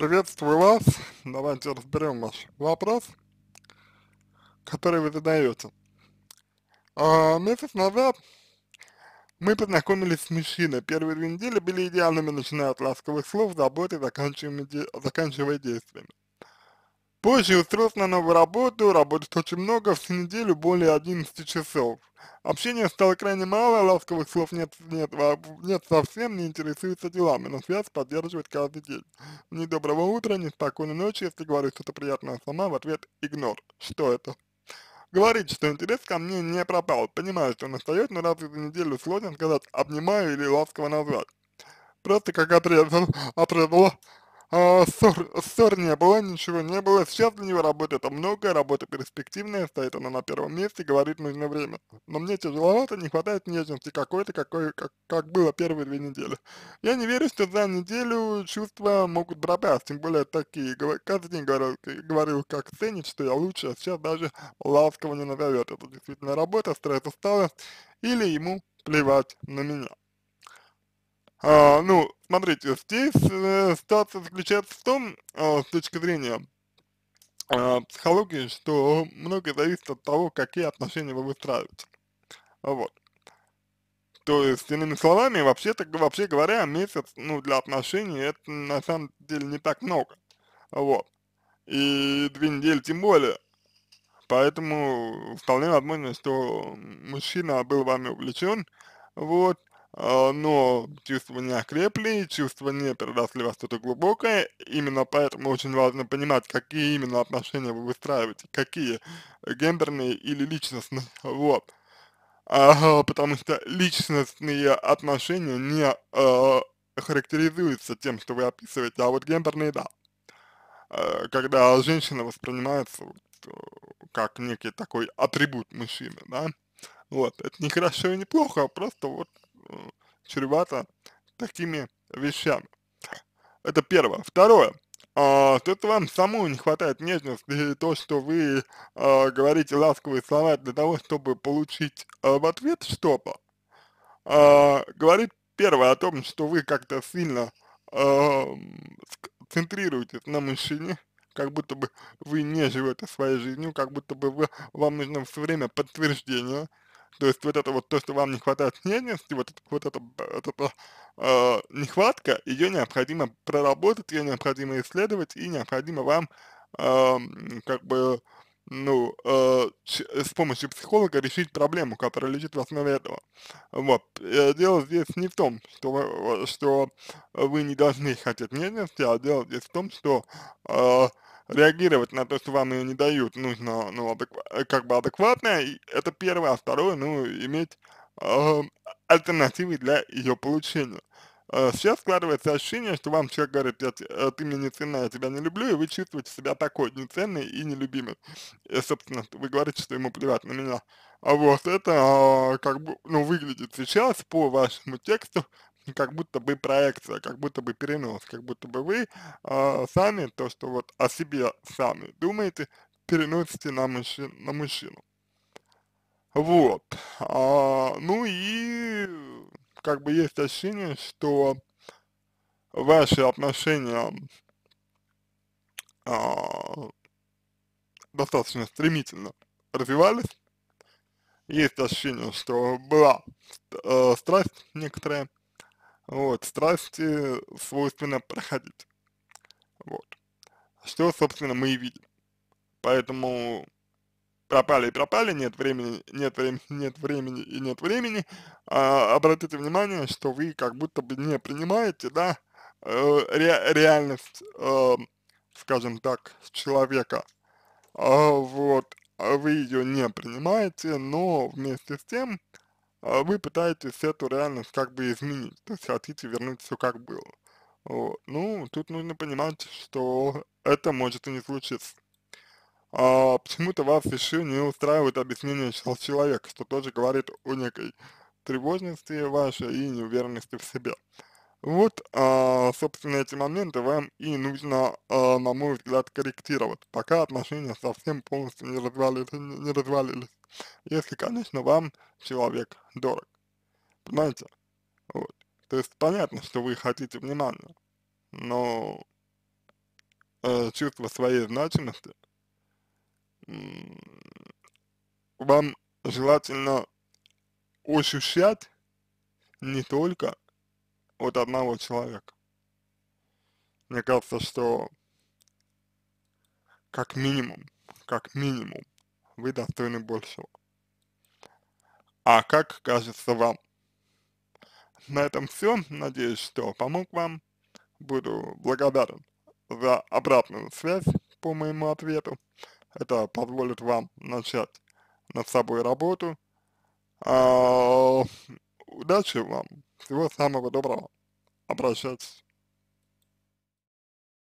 Приветствую вас. Давайте разберем ваш вопрос, который вы задаете. А, месяц назад мы познакомились с мужчиной. Первые две недели были идеальными, начиная от ласковых слов, заботы, заканчивая, заканчивая действиями. Позже устроился на новую работу, работать очень много, всю неделю более 11 часов. Общения стало крайне мало, ласковых слов нет, нет, нет совсем, не интересуется делами, но связь поддерживает каждый день. Ни доброго утра, ни спокойной ночи, если говорю что-то приятное сама, в ответ игнор. Что это? Говорит, что интерес ко мне не пропал, понимаю, что он остается, но раз за неделю сложно сказать «обнимаю» или ласково назвать. Просто как отрезал, отрезала ссор, а, ссор не было, ничего не было. Сейчас для него работы это много, работа перспективная, стоит она на первом месте, говорит, нужно время. Но мне тяжеловато, не хватает нежности какой-то, какой, как, как было первые две недели. Я не верю, что за неделю чувства могут дробять, тем более такие. Каждый день говорил, говорил как ценить, что я лучше, а сейчас даже ласково не назовет. Это действительно работа, стресс усталость, или ему плевать на меня. А, ну, смотрите, здесь э, ситуация заключается в том, э, с точки зрения э, психологии, что многое зависит от того, какие отношения вы выстраиваете. А вот. То есть, иными словами, вообще-то, вообще говоря, месяц, ну, для отношений это на самом деле не так много. Вот. И две недели тем более. Поэтому вполне возможно, что мужчина был вами увлечен, вот, а, но чувства не окрепли, чувства не переросли во что-то глубокое, именно поэтому очень важно понимать, какие именно отношения вы выстраиваете, какие гендерные или личностные, вот. потому что личностные отношения не а, характеризуются тем, что вы описываете, а вот гендерные – да. А, когда женщина воспринимается э, как некий такой атрибут мужчины, да, вот, это не хорошо и не плохо, просто вот чревато такими вещами. Это первое. Второе. А, то, что вам самому не хватает нежности, и то, что вы а, говорите ласковые слова для того, чтобы получить а, в ответ что-то, а, говорит первое о том, что вы как-то сильно а, центрируетесь на мужчине, как будто бы вы не живете своей жизнью, как будто бы вы, вам нужно все время подтверждение, то есть вот это вот то, что вам не хватает внешности, вот, вот эта, эта э, нехватка, ее необходимо проработать, ее необходимо исследовать и необходимо вам э, как бы ну, э, с помощью психолога решить проблему, которая лежит в основе этого. Вот. Э, дело здесь не в том, что вы, что вы не должны хотеть нежности, а дело здесь в том, что э, реагировать на то, что вам ее не дают, нужно, ну, ну э, как бы адекватно, и это первое, а второе, ну, иметь э, альтернативы для ее получения. А, сейчас складывается ощущение, что вам человек говорит, я, э, ты мне не ценна, я тебя не люблю, и вы чувствуете себя такой неценной и нелюбимый". И, собственно, вы говорите, что ему плевать на меня. А вот это а, как бы, ну, выглядит сейчас по вашему тексту как будто бы проекция, как будто бы перенос, как будто бы вы э, сами то, что вот о себе сами думаете, переносите на, мужчин, на мужчину. Вот. А, ну и как бы есть ощущение, что ваши отношения а, достаточно стремительно развивались. Есть ощущение, что была э, страсть некоторая, вот, страсти свойственно проходить. Вот. Что, собственно, мы и видим. Поэтому пропали и пропали, нет времени, нет времени, нет времени и нет времени. А, обратите внимание, что вы как будто бы не принимаете, да, э, ре реальность, э, скажем так, человека. А, вот, а вы ее не принимаете, но вместе с тем а вы пытаетесь эту реальность как бы изменить, то есть хотите вернуть все как было. Вот. Ну, тут нужно понимать, что это может и не случиться. А, Почему-то вас еще не устраивает объяснение человека, что тоже говорит о некой тревожности вашей и неуверенности в себе. Вот, а, собственно, эти моменты вам и нужно, а, на мой взгляд, корректировать, пока отношения совсем полностью не развалились. Не развалились если, конечно, вам человек дорог. Понимаете? Вот. То есть понятно, что вы хотите внимания, но э, чувство своей значимости вам желательно ощущать не только от одного человека. Мне кажется, что как минимум, как минимум, вы достойны большего. А как кажется вам? На этом все. Надеюсь, что помог вам. Буду благодарен за обратную связь по моему ответу. Это позволит вам начать над собой работу. А, удачи вам. Всего самого доброго. Обращайтесь.